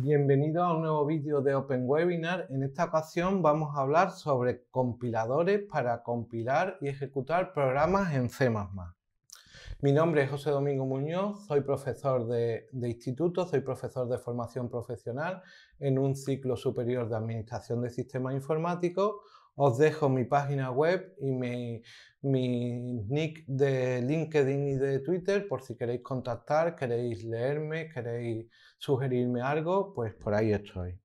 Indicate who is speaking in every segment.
Speaker 1: Bienvenido a un nuevo vídeo de OpenWebinar. En esta ocasión vamos a hablar sobre compiladores para compilar y ejecutar programas en C++. Mi nombre es José Domingo Muñoz, soy profesor de, de instituto, soy profesor de formación profesional en un ciclo superior de Administración de Sistemas Informáticos os dejo mi página web y mi, mi nick de LinkedIn y de Twitter por si queréis contactar, queréis leerme, queréis sugerirme algo, pues por ahí estoy.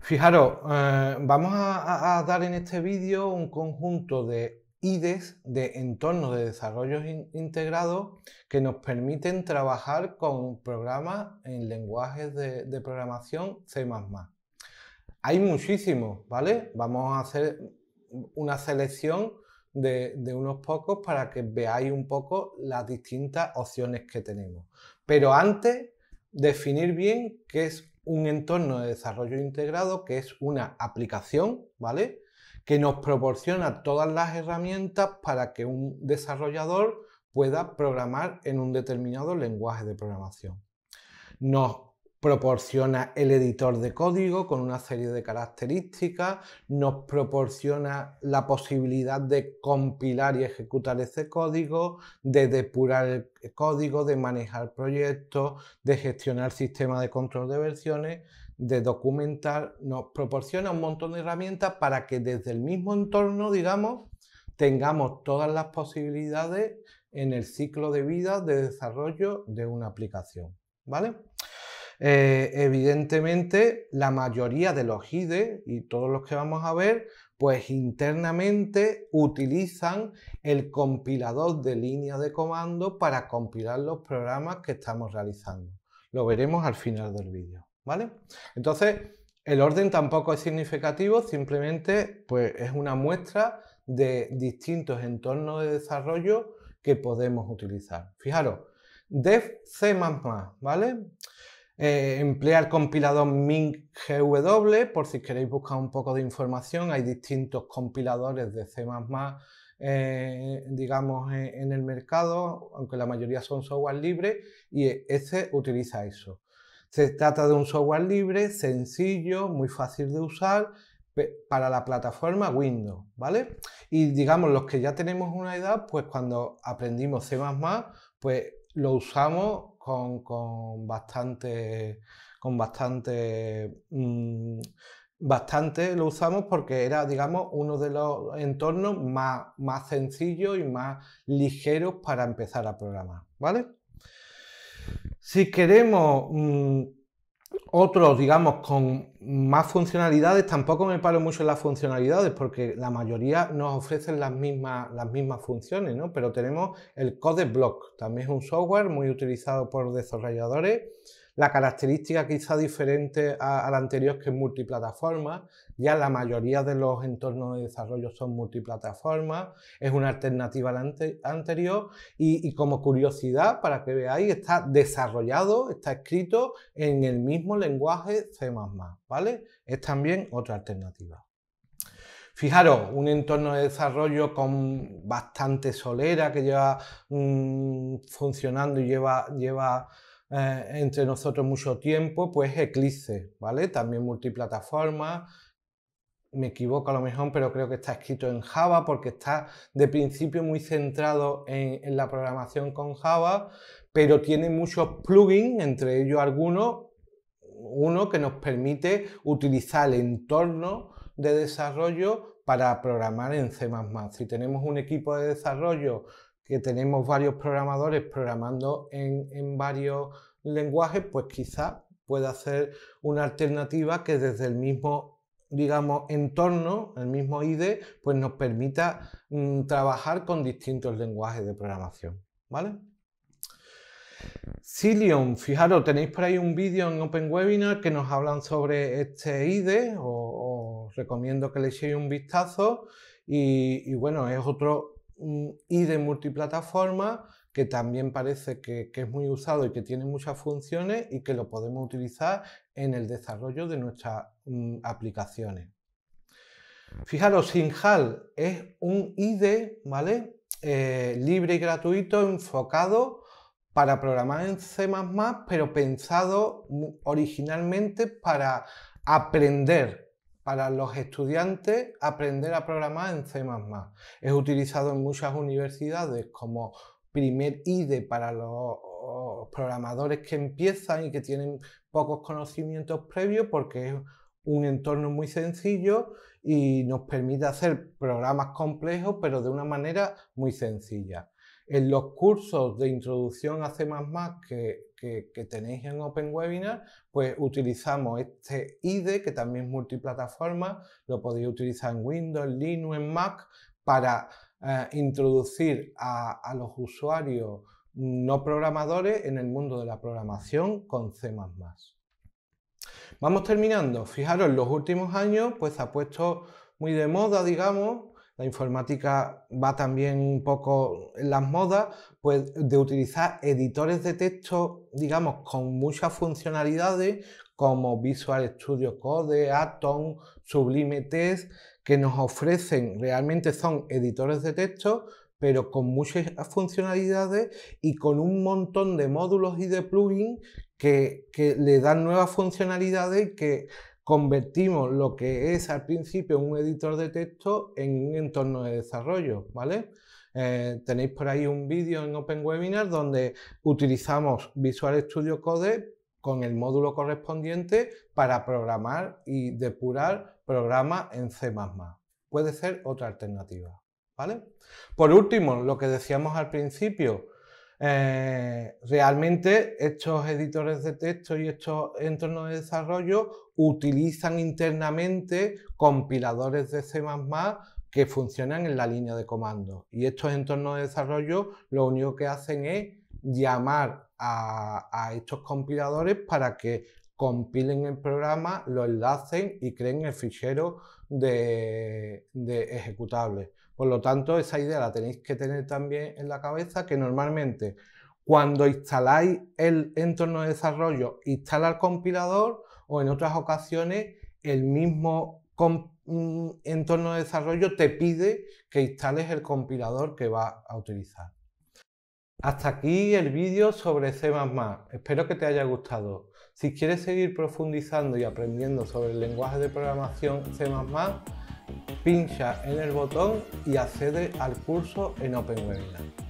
Speaker 1: Fijaros, eh, vamos a, dar en este vídeo un conjunto de IDES, de entornos de desarrollo integrados integrado, que nos permiten trabajar con programas en lenguajes de, de programación C++. Hay muchísimos, ¿vale? Vamos a hacer una selección de, unos pocos para que veáis un poco las distintas opciones que tenemos. Pero antes, definir bien qué es un entorno de desarrollo integrado, que es una aplicación, ¿vale? Que nos proporciona todas las herramientas para que un desarrollador pueda programar en un determinado lenguaje de programación. Nos proporciona el editor de código con una serie de características, nos proporciona la posibilidad de compilar y ejecutar ese código, de depurar el código, de manejar proyectos, de gestionar sistemas de control de versiones, de documentar, nos proporciona un montón de herramientas para que desde el mismo entorno, digamos, tengamos todas las posibilidades en el ciclo de vida de desarrollo de una aplicación, ¿vale? Eh, evidentemente, la mayoría de los IDE y todos los que vamos a ver, pues internamente utilizan el compilador de líneas de comando para compilar los programas que estamos realizando. Lo veremos al final del vídeo, ¿vale? Entonces, el orden tampoco es significativo, simplemente pues, es una muestra de distintos entornos de desarrollo que podemos utilizar. Fijaros, Dev C++, ¿vale? Eh, emplea el compilador mingw, por si queréis buscar un poco de información, hay distintos compiladores de C++, eh, digamos, e, en el mercado, aunque la mayoría son software libre, y e, ese utiliza eso. Se trata de un software libre, sencillo, muy fácil de usar, para la plataforma Windows, ¿vale? Y digamos, los que ya tenemos una edad, pues cuando aprendimos C++, pues lo usamos con, con bastante, con bastante, mm, bastante lo usamos porque era, digamos, uno de los entornos más, más sencillos y más ligeros para empezar a programar, ¿vale? Si queremos mm, otros, digamos, con más funcionalidades, tampoco me paro mucho en las funcionalidades porque la mayoría nos ofrecen las mismas, funciones, ¿no? Pero tenemos el Code Block, también es un software muy utilizado por desarrolladores la característica quizá diferente a, la anterior es que es multiplataforma, ya la mayoría de los entornos de desarrollo son multiplataformas, es una alternativa al anterior y, como curiosidad, para que veáis, está desarrollado, está escrito en el mismo lenguaje C++, ¿vale? Es también otra alternativa. Fijaros, un entorno de desarrollo con bastante solera que lleva mm, funcionando y lleva, lleva eh, entre nosotros mucho tiempo, pues Eclipse, ¿vale? También multiplataforma. Me equivoco a lo mejor, pero creo que está escrito en Java porque está de principio muy centrado en, la programación con Java, pero tiene muchos plugins, entre ellos algunos, uno que nos permite utilizar el entorno de desarrollo para programar en C++. Si tenemos un equipo de desarrollo que tenemos varios programadores programando en, varios lenguajes, pues quizás pueda ser una alternativa que desde el mismo digamos, entorno, el mismo IDE, pues nos permita mm, trabajar con distintos lenguajes de programación, ¿vale? Cilium, fijaros, tenéis por ahí un vídeo en Open Webinar que nos hablan sobre este IDE, os recomiendo que le echéis un vistazo, y bueno, es otro un de multiplataforma que también parece que, es muy usado y que tiene muchas funciones y que lo podemos utilizar en el desarrollo de nuestras mm, aplicaciones. Fijaros, Sinhal es un IDE ¿vale? Eh, libre y gratuito enfocado para programar en C++, pero pensado originalmente para aprender para los estudiantes aprender a programar en C++. Es utilizado en muchas universidades como primer IDE para los oh, programadores que empiezan y que tienen pocos conocimientos previos porque es un entorno muy sencillo y nos permite hacer programas complejos pero de una manera muy sencilla. En los cursos de introducción a C++ que que, tenéis en Open Webinar, pues utilizamos este IDE, que también es multiplataforma, lo podéis utilizar en Windows, Linux, en Mac, para eh, introducir a, los usuarios no programadores en el mundo de la programación con C++. Vamos terminando. Fijaros, los últimos años pues ha puesto muy de moda, digamos, la informática va también un poco en las modas, pues de utilizar editores de texto, digamos, con muchas funcionalidades como Visual Studio Code, Atom, Sublime Text, que nos ofrecen, realmente son editores de texto, pero con muchas funcionalidades y con un montón de módulos y de plugins que, que le dan nuevas funcionalidades que convertimos lo que es al principio un editor de texto en un entorno de desarrollo, ¿vale? Eh, tenéis por ahí un vídeo en Open Webinar donde utilizamos Visual Studio Code con el módulo correspondiente para programar y depurar programas en C++. Puede ser otra alternativa, ¿vale? Por último, lo que decíamos al principio, eh, realmente estos editores de texto y estos entornos de desarrollo utilizan internamente compiladores de C++ que funcionan en la línea de comando. Y estos entornos de desarrollo lo único que hacen es llamar a estos compiladores para que compilen el programa, lo enlacen y creen el fichero de, ejecutable. Por lo tanto, esa idea la tenéis que tener también en la cabeza, que normalmente cuando instaláis el entorno de desarrollo, instala el compilador o en otras ocasiones el mismo mm, entorno de desarrollo te pide que instales el compilador que va a utilizar. Hasta aquí el vídeo sobre C++. Espero que te haya gustado. Si quieres seguir profundizando y aprendiendo sobre el lenguaje de programación C++, pincha en el botón y accede al curso en OpenWebinar.